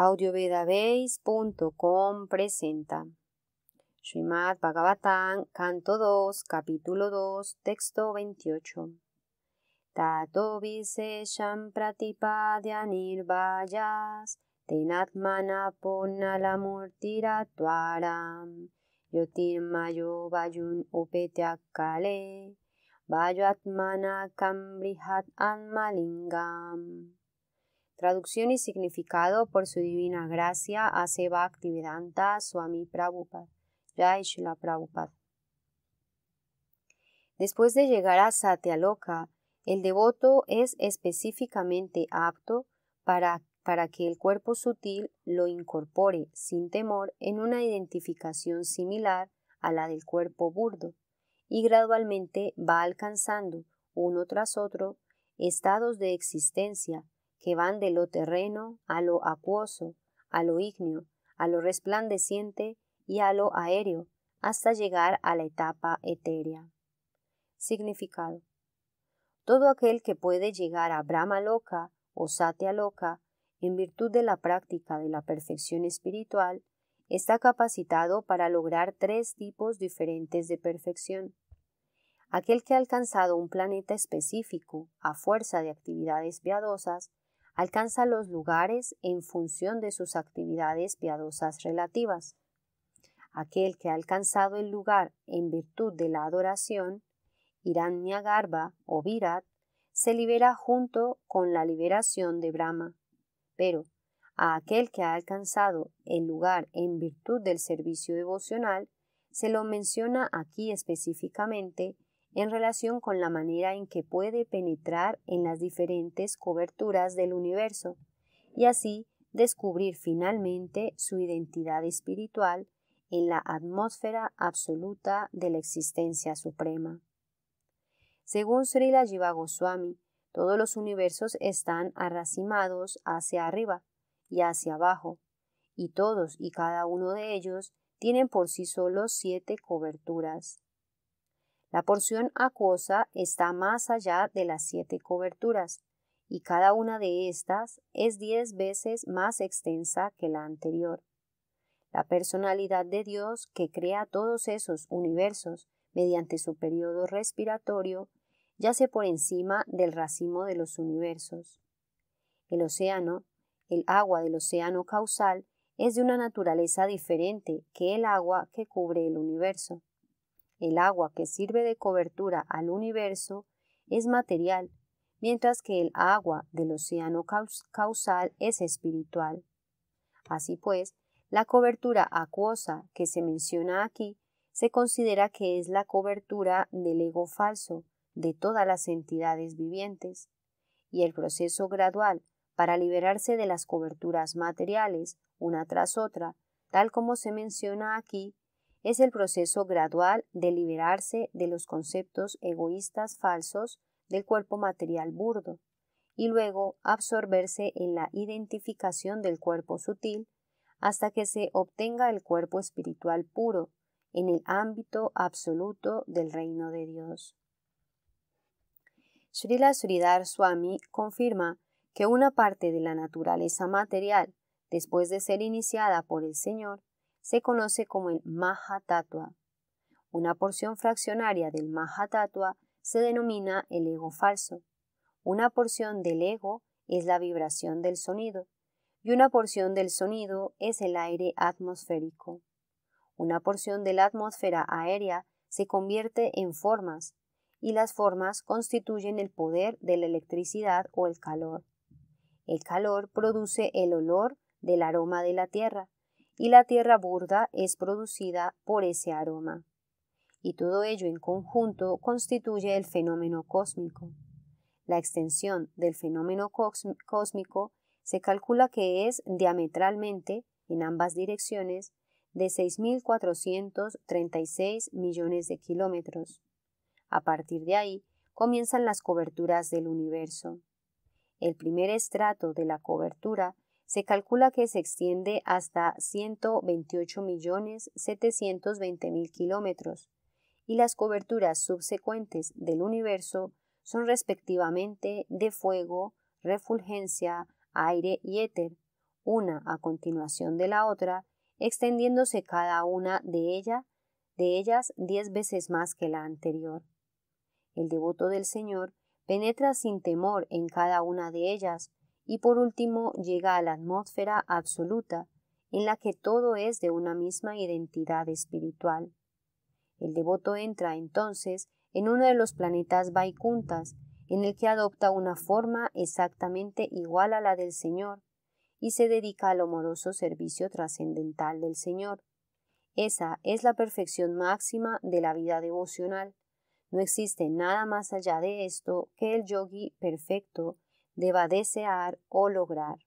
audiovedabase.com presenta Srimad Bhagavatam, canto 2, capítulo 2, texto 28. Tato visesham pratipadya nirvayas tenatmana ponalamurtiratvaram yotirmayo vayun upetyakale vayatmana kambrihat anmalingam Traducción y significado por su divina gracia hace Bhaktivedanta Swami Prabhupada, Jai Prabhupada. Después de llegar a Satyaloka, el devoto es específicamente apto para, para que el cuerpo sutil lo incorpore sin temor en una identificación similar a la del cuerpo burdo, y gradualmente va alcanzando, uno tras otro, estados de existencia que van de lo terreno a lo acuoso, a lo ígneo, a lo resplandeciente y a lo aéreo, hasta llegar a la etapa etérea. Significado. Todo aquel que puede llegar a Brahma loca o Satya loca en virtud de la práctica de la perfección espiritual está capacitado para lograr tres tipos diferentes de perfección. Aquel que ha alcanzado un planeta específico a fuerza de actividades piadosas alcanza los lugares en función de sus actividades piadosas relativas. Aquel que ha alcanzado el lugar en virtud de la adoración, irán o Virat, se libera junto con la liberación de Brahma. Pero a aquel que ha alcanzado el lugar en virtud del servicio devocional, se lo menciona aquí específicamente en relación con la manera en que puede penetrar en las diferentes coberturas del universo y así descubrir finalmente su identidad espiritual en la atmósfera absoluta de la existencia suprema. Según Srila Jiva Goswami, todos los universos están arracimados hacia arriba y hacia abajo, y todos y cada uno de ellos tienen por sí solos siete coberturas. La porción acuosa está más allá de las siete coberturas, y cada una de estas es diez veces más extensa que la anterior. La personalidad de Dios que crea todos esos universos mediante su periodo respiratorio yace por encima del racimo de los universos. El océano, el agua del océano causal, es de una naturaleza diferente que el agua que cubre el universo. El agua que sirve de cobertura al universo es material, mientras que el agua del océano causal es espiritual. Así pues, la cobertura acuosa que se menciona aquí se considera que es la cobertura del ego falso de todas las entidades vivientes, y el proceso gradual para liberarse de las coberturas materiales una tras otra, tal como se menciona aquí, es el proceso gradual de liberarse de los conceptos egoístas falsos del cuerpo material burdo y luego absorberse en la identificación del cuerpo sutil hasta que se obtenga el cuerpo espiritual puro en el ámbito absoluto del reino de Dios. Srila Sridhar Swami confirma que una parte de la naturaleza material, después de ser iniciada por el Señor, se conoce como el maja Una porción fraccionaria del maja se denomina el ego falso. Una porción del ego es la vibración del sonido y una porción del sonido es el aire atmosférico. Una porción de la atmósfera aérea se convierte en formas y las formas constituyen el poder de la electricidad o el calor. El calor produce el olor del aroma de la tierra y la tierra burda es producida por ese aroma. Y todo ello en conjunto constituye el fenómeno cósmico. La extensión del fenómeno cósmico se calcula que es diametralmente, en ambas direcciones, de 6.436 millones de kilómetros. A partir de ahí comienzan las coberturas del universo. El primer estrato de la cobertura se calcula que se extiende hasta 128.720.000 kilómetros y las coberturas subsecuentes del universo son respectivamente de fuego, refulgencia, aire y éter, una a continuación de la otra, extendiéndose cada una de, de ellas diez veces más que la anterior. El devoto del Señor penetra sin temor en cada una de ellas, y por último llega a la atmósfera absoluta, en la que todo es de una misma identidad espiritual. El devoto entra entonces en uno de los planetas Vaikuntas, en el que adopta una forma exactamente igual a la del Señor, y se dedica al amoroso servicio trascendental del Señor. Esa es la perfección máxima de la vida devocional. No existe nada más allá de esto que el yogi perfecto deba desear o lograr.